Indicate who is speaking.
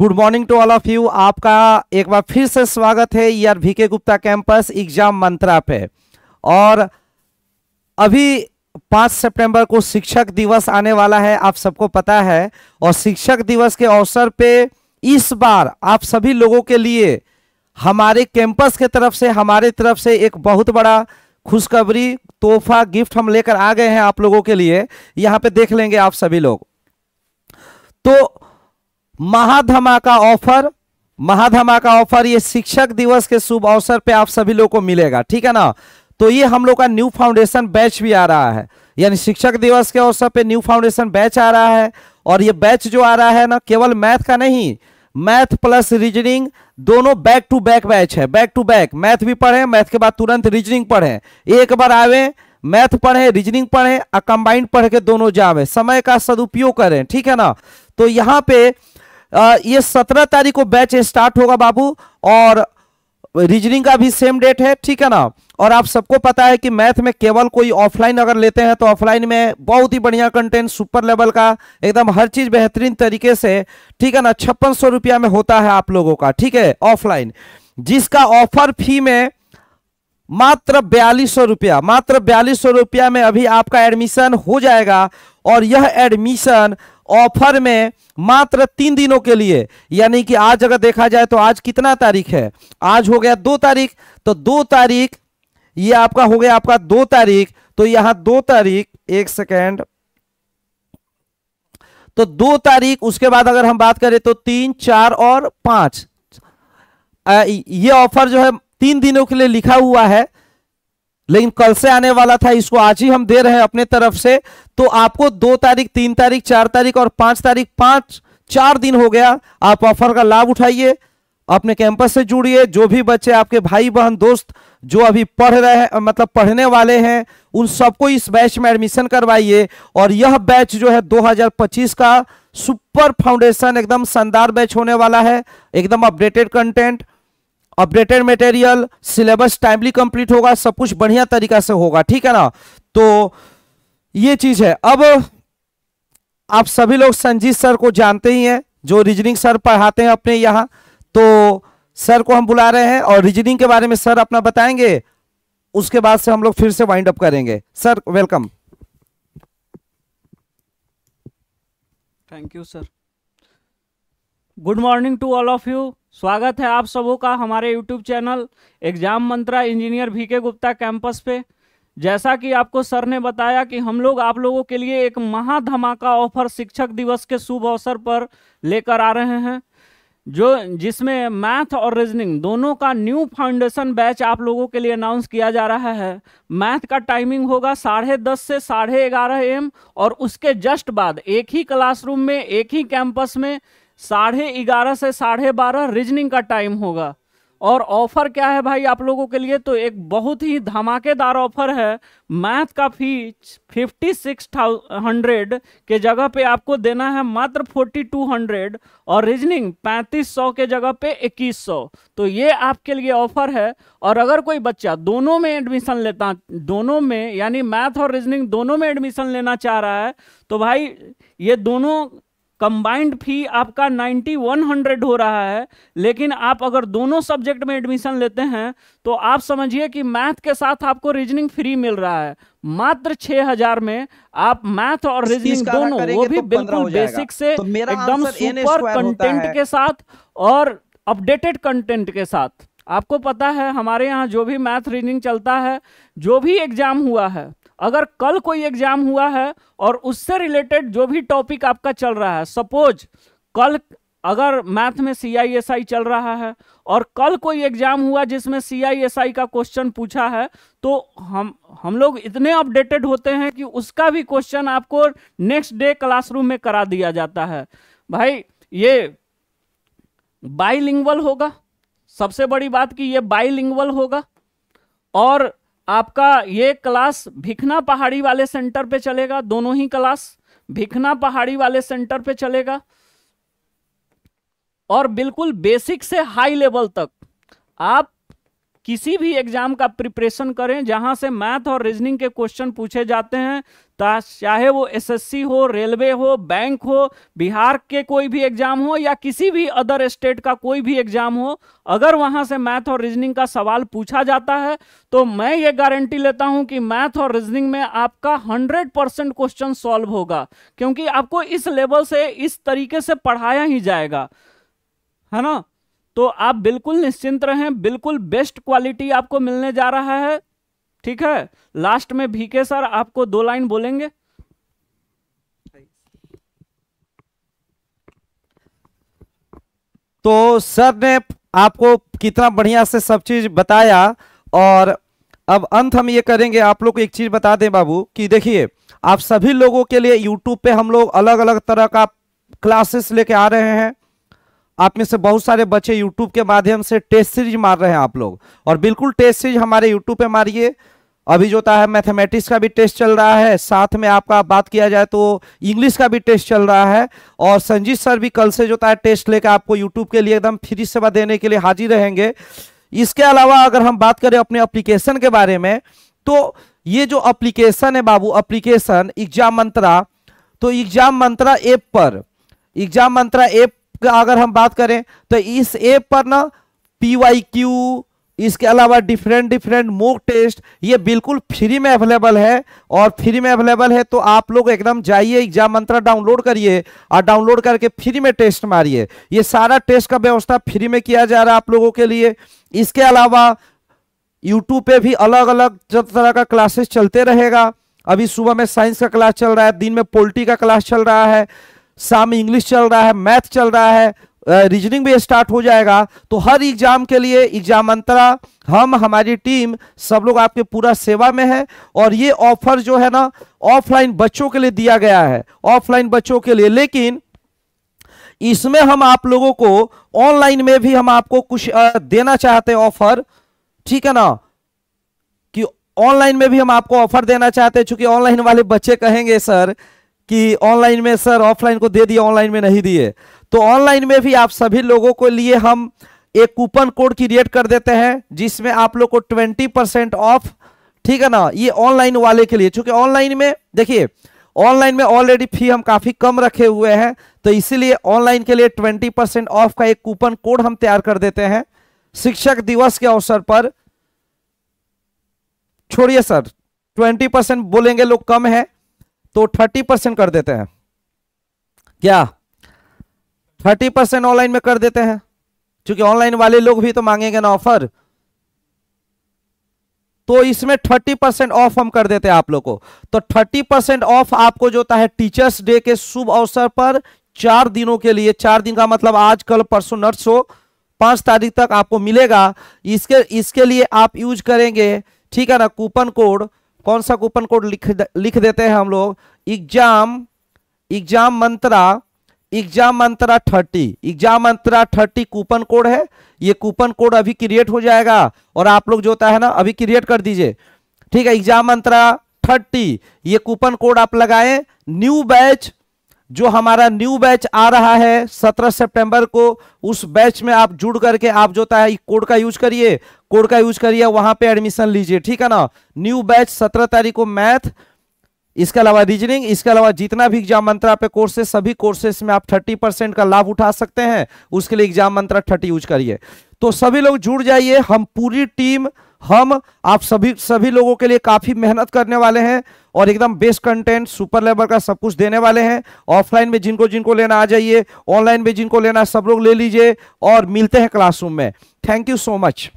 Speaker 1: good morning to all of you आपका एक बार फिर से स्वागत है यार VK Gupta campus exam Mantra पे और अभी पाँच सितंबर को शिक्षक दिवस आने वाला है आप सबको पता है और शिक्षक दिवस के अवसर पे इस बार आप सभी लोगों के लिए हमारे कैंपस के तरफ से हमारे तरफ से एक बहुत बड़ा खुशखबरी तोहफा गिफ्ट हम लेकर आ गए हैं आप लोगों के लिए यहाँ पे देख लेंगे आप सभी लोग तो महाधमा का ऑफर महाधमा का ऑफर ये शिक्षक दिवस के शुभ अवसर पे आप सभी लोग को मिलेगा ठीक है ना तो ये हम लोग का न्यू फाउंडेशन बैच भी आ रहा है यानी शिक्षक दिवस के अवसर पे न्यू फाउंडेशन बैच आ रहा है और ये बैच जो आ रहा है ना केवल मैथ का नहीं मैथ प्लस रीजनिंग दोनों बैक टू बैक बैच है बैक टू बैक मैथ भी पढ़े मैथ के बाद तुरंत रीजनिंग पढ़े एक बार आवे मैथ पढ़े रीजनिंग पढ़े और कंबाइंड पढ़ के दोनों जावे समय का सदुपयोग करें ठीक है ना तो यहाँ पे ये सत्रह तारीख को बैच स्टार्ट होगा बाबू और रीजनिंग का भी सेम डेट है ठीक है ना और आप सबको पता है कि मैथ में केवल कोई ऑफलाइन अगर लेते हैं तो ऑफलाइन में बहुत ही बढ़िया कंटेंट सुपर लेवल का एकदम हर चीज़ बेहतरीन तरीके से ठीक है ना छप्पन सौ रुपया में होता है आप लोगों का ठीक है ऑफलाइन जिसका ऑफर फी में मात्र बयालीस सौ रुपया मात्र बयालीस सौ रुपया में अभी आपका एडमिशन हो जाएगा और यह एडमिशन ऑफर में मात्र तीन दिनों के लिए यानी कि आज अगर देखा जाए तो आज कितना तारीख है आज हो गया दो तारीख तो दो तारीख ये आपका हो गया आपका दो तारीख तो यहां दो तारीख एक सेकेंड तो दो तारीख उसके बाद अगर हम बात करें तो तीन चार और पांच ये ऑफर जो है तीन दिनों के लिए लिखा हुआ है लेकिन कल से आने वाला था इसको आज ही हम दे रहे हैं अपने तरफ से तो आपको दो तारीख तीन तारीख चार तारीख और पांच तारीख पांच चार दिन हो गया आप ऑफर का लाभ उठाइए अपने कैंपस से जुड़िए जो भी बच्चे आपके भाई बहन दोस्त जो अभी पढ़ रहे हैं मतलब पढ़ने वाले हैं उन सबको इस बैच में एडमिशन करवाइए और यह बैच जो है 2025 का सुपर फाउंडेशन एकदम शानदार बैच होने वाला है एकदम updated content updated material syllabus timely complete होगा सब कुछ बढ़िया तरीका से होगा ठीक है ना तो ये चीज है अब आप सभी लोग संजीत सर को जानते ही हैं जो रीजनिंग सर पढ़ाते हैं अपने यहाँ तो सर को हम बुला रहे हैं और रीजनिंग के बारे में सर अपना बताएंगे उसके बाद से हम लोग फिर से वाइंड अप करेंगे sir welcome
Speaker 2: thank you sir good morning to all of you स्वागत है आप सबों का हमारे YouTube channel Exam Mantra engineer V K Gupta campus पे जैसा कि आपको सर ने बताया कि हम लोग आप लोगों के लिए एक महाधमाका ऑफर शिक्षक दिवस के शुभ अवसर पर लेकर आ रहे हैं जो जिसमें मैथ और रीजनिंग दोनों का न्यू फाउंडेशन बैच आप लोगों के लिए अनाउंस किया जा रहा है मैथ का टाइमिंग होगा साढ़े दस से साढ़े ग्यारह एम और उसके जस्ट बाद एक ही क्लासरूम में एक ही कैंपस में साढ़े ग्यारह से साढ़े बारह रीजनिंग का टाइम होगा और ऑफर क्या है भाई आप लोगों के लिए तो एक बहुत ही धमाकेदार ऑफर है मैथ का फी फिफ्टी सिक्स हंड्रेड के जगह पे आपको देना है मात्र फोर्टी टू हंड्रेड और रीजनिंग पैंतीस सौ के जगह पे इक्कीस सौ तो ये आपके लिए ऑफर है और अगर कोई बच्चा दोनों में एडमिशन लेता दोनों में यानी मैथ और रीजनिंग दोनों में एडमिशन लेना चाह रहा है तो भाई ये दोनों कंबाइंड फी आपका 9100 हो रहा है लेकिन आप अगर दोनों सब्जेक्ट में एडमिशन लेते हैं तो आप समझिए कि मैथ के साथ आपको रीजनिंग फ्री मिल रहा है मात्र 6000 में आप मैथ और रीजनिंग दोनों वो भी तो बिल्कुल बेसिक से तो एकदम सुपर कंटेंट के साथ और अपडेटेड कंटेंट के साथ आपको पता है हमारे यहाँ जो भी मैथ रीजनिंग चलता है जो भी एग्जाम हुआ है अगर कल कोई एग्जाम हुआ है और उससे रिलेटेड जो भी टॉपिक आपका चल रहा है सपोज कल अगर मैथ में सी आई एस आई चल रहा है और कल कोई एग्जाम हुआ जिसमें सी आई एस आई का क्वेश्चन पूछा है तो हम हम लोग इतने अपडेटेड होते हैं कि उसका भी क्वेश्चन आपको नेक्स्ट डे क्लासरूम में करा दिया जाता है भाई ये बाईलिंगुअल होगा सबसे बड़ी बात कि ये बाईलिंगुअल होगा और आपका ये क्लास भिखना पहाड़ी वाले सेंटर पे चलेगा दोनों ही क्लास भिखना पहाड़ी वाले सेंटर पे चलेगा और बिल्कुल बेसिक से हाई लेवल तक आप किसी भी एग्जाम का प्रिपरेशन करें जहां से मैथ और रीजनिंग के क्वेश्चन पूछे जाते हैं चाहे वो एसएससी हो रेलवे हो बैंक हो बिहार के कोई भी एग्जाम हो या किसी भी अदर स्टेट का कोई भी एग्जाम हो अगर वहां से मैथ और रीजनिंग का सवाल पूछा जाता है तो मैं ये गारंटी लेता हूं कि मैथ और रीजनिंग में आपका 100 परसेंट क्वेश्चन सॉल्व होगा क्योंकि आपको इस लेवल से इस तरीके से पढ़ाया ही जाएगा है ना तो आप बिल्कुल निश्चिंत रहें बिल्कुल बेस्ट क्वालिटी आपको मिलने जा रहा है ठीक है लास्ट में भीके सर आपको दो लाइन बोलेंगे
Speaker 1: तो सर ने आपको कितना बढ़िया से सब चीज बताया और अब अंत हम ये करेंगे आप लोग को एक चीज बता दें बाबू कि देखिए आप सभी लोगों के लिए यूट्यूब पे हम लोग अलग अलग तरह का क्लासेस लेके आ रहे हैं आप में से बहुत सारे बच्चे यूट्यूब के माध्यम से टेस्ट सीरीज मार रहे हैं आप लोग और बिल्कुल टेस्ट सीरीज हमारे यूट्यूब पे मारिए अभी जो होता है मैथमेटिक्स का भी टेस्ट चल रहा है साथ में आपका बात किया जाए तो इंग्लिश का भी टेस्ट चल रहा है और संजीत सर भी कल से जो होता है टेस्ट लेकर आपको यूट्यूब के लिए एकदम फ्री सेवा देने के लिए हाजिर रहेंगे इसके अलावा अगर हम बात करें अपने अप्लीकेशन के बारे में तो ये जो अप्लीकेशन है बाबू अप्लीकेशन एग्जाम मंत्रा तो एग्जाम मंत्रा ऐप पर एग्जाम मंत्रा ऐप अगर हम बात करें तो इस ऐप पर ना पी वाई क्यू इसके अलावा डिफरेंट डिफरेंट मोक टेस्ट ये बिल्कुल फ्री में अवेलेबल है और फ्री में अवेलेबल है तो आप लोग एकदम जाइए एग्जाम मंत्र डाउनलोड करिए और डाउनलोड करके फ्री में टेस्ट मारिए ये सारा टेस्ट का व्यवस्था फ्री में किया जा रहा है आप लोगों के लिए इसके अलावा यूट्यूब पे भी अलग अलग तरह का क्लासेस चलते रहेगा अभी सुबह में साइंस का क्लास चल रहा है दिन में पोल्ट्री का क्लास चल रहा है सामने इंग्लिश चल रहा है मैथ चल रहा है रीजनिंग भी स्टार्ट हो जाएगा तो हर एग्जाम के लिए एग्जाम अंतरा हम हमारी टीम सब लोग आपके पूरा सेवा में है और ये ऑफर जो है ना ऑफलाइन बच्चों के लिए दिया गया है ऑफलाइन बच्चों के लिए लेकिन इसमें हम आप लोगों को ऑनलाइन में भी हम आपको कुछ देना चाहते हैं ऑफर ठीक है ना कि ऑनलाइन में भी हम आपको ऑफर देना चाहते हैं चूंकि ऑनलाइन वाले बच्चे कहेंगे सर कि ऑनलाइन में सर ऑफलाइन को दे दिए ऑनलाइन में नहीं दिए तो ऑनलाइन में भी आप सभी लोगों के लिए हम एक कूपन कोड क्रिएट कर देते हैं जिसमें आप लोग को ट्वेंटी परसेंट ऑफ ठीक है ना ये ऑनलाइन वाले के लिए चूंकि ऑनलाइन में देखिए ऑनलाइन में ऑलरेडी फी हम काफ़ी कम रखे हुए हैं तो इसीलिए ऑनलाइन के लिए ट्वेंटी परसेंट ऑफ का एक कूपन कोड हम तैयार कर देते हैं शिक्षक दिवस के अवसर पर छोड़िए सर ट्वेंटी परसेंट बोलेंगे लोग कम है तो थर्टी परसेंट कर देते हैं क्या थर्टी परसेंट ऑनलाइन में कर देते हैं क्योंकि ऑनलाइन वाले लोग भी तो मांगेंगे ना ऑफर तो इसमें थर्टी परसेंट ऑफ हम कर देते हैं आप लोग को तो थर्टी परसेंट ऑफ आपको जो होता है टीचर्स डे के शुभ अवसर पर चार दिनों के लिए चार दिन का मतलब आज कल परसों नर्सो पांच तारीख तक आपको मिलेगा इसके इसके लिए आप यूज करेंगे ठीक है ना कूपन कोड कौन सा कूपन कोड लिख लिख देते हैं हम लोग exam Exam Mantra Exam Mantra thirty Exam Mantra thirty coupon code है ये कूपन कोड अभी क्रिएट हो जाएगा और आप लोग जो होता है ना अभी क्रिएट कर दीजिए ठीक है एग्जाम मंत्रा थर्टी ये कूपन कोड आप लगाएं न्यू बैच जो हमारा न्यू बैच आ रहा है सत्रह सितंबर को उस बैच में आप जुड़ करके आप जो होता है कोड का यूज करिए कोड का यूज करिए वहां पे एडमिशन लीजिए ठीक है ना न्यू बैच सत्रह तारीख को मैथ इसके अलावा रीजनिंग इसके अलावा जितना भी एग्जाम मंत्रा पे कोर्सेस सभी कोर्सेस में आप थर्टी परसेंट का लाभ उठा सकते हैं उसके लिए एग्जाम मंत्रा थर्टी यूज करिए तो सभी लोग जुड़ जाइए हम पूरी टीम हम आप सभी सभी लोगों के लिए काफ़ी मेहनत करने वाले हैं और एकदम बेस्ट कंटेंट सुपर लेवल का सब कुछ देने वाले हैं ऑफलाइन में जिनको जिनको लेना आ जाइए ऑनलाइन में जिनको लेना सब लोग ले लीजिए और मिलते हैं क्लासरूम में थैंक यू सो मच